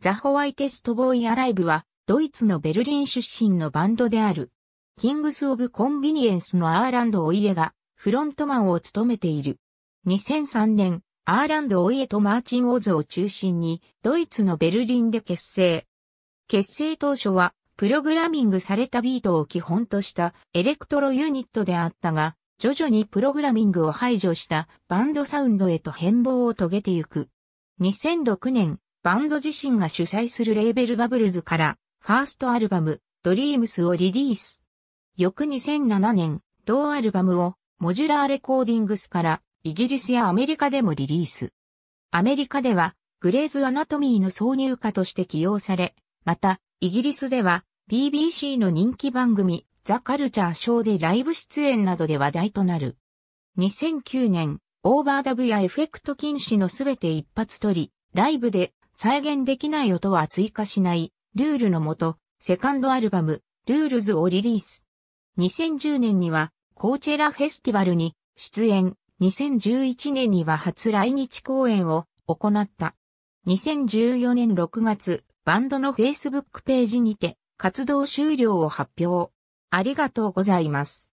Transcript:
ザ・ホワイテスト・ボーイ・アライブは、ドイツのベルリン出身のバンドである。キングス・オブ・コンビニエンスのアーランド・オイエが、フロントマンを務めている。2003年、アーランド・オイエとマーチン・オーズを中心に、ドイツのベルリンで結成。結成当初は、プログラミングされたビートを基本としたエレクトロユニットであったが、徐々にプログラミングを排除したバンドサウンドへと変貌を遂げてゆく。2006年、バンド自身が主催するレーベルバブルズから、ファーストアルバム、ドリームスをリリース。翌2007年、同アルバムを、モジュラーレコーディングスから、イギリスやアメリカでもリリース。アメリカでは、グレーズアナトミーの挿入歌として起用され、また、イギリスでは、BBC の人気番組、ザ・カルチャーショーでライブ出演などで話題となる。2009年、オーバーダブやエフェクト禁止のすべて一発取り、ライブで再現できない音は追加しない、ルールのもと、セカンドアルバム、ルールズをリリース。2010年には、コーチェラフェスティバルに出演、2011年には初来日公演を行った。2014年6月、バンドの Facebook ページにて活動終了を発表。ありがとうございます。